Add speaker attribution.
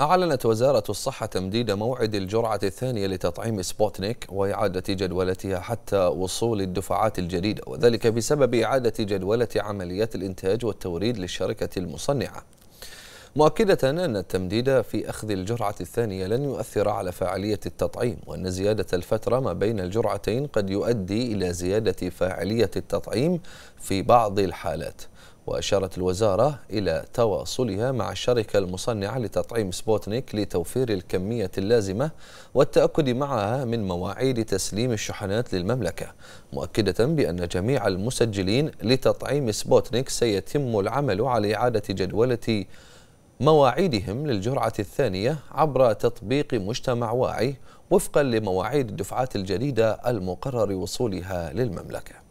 Speaker 1: أعلنت وزارة الصحة تمديد موعد الجرعة الثانية لتطعيم سبوتنيك وإعادة جدولتها حتى وصول الدفعات الجديدة وذلك بسبب إعادة جدولة عمليات الإنتاج والتوريد للشركة المصنعة مؤكدة أن التمديد في أخذ الجرعة الثانية لن يؤثر على فاعلية التطعيم وأن زيادة الفترة ما بين الجرعتين قد يؤدي إلى زيادة فاعلية التطعيم في بعض الحالات وأشارت الوزارة إلى تواصلها مع الشركة المصنعة لتطعيم سبوتنيك لتوفير الكمية اللازمة والتأكد معها من مواعيد تسليم الشحنات للمملكة مؤكدة بأن جميع المسجلين لتطعيم سبوتنيك سيتم العمل على إعادة جدولة مواعيدهم للجرعة الثانية عبر تطبيق مجتمع واعي وفقا لمواعيد الدفعات الجديدة المقرر وصولها للمملكة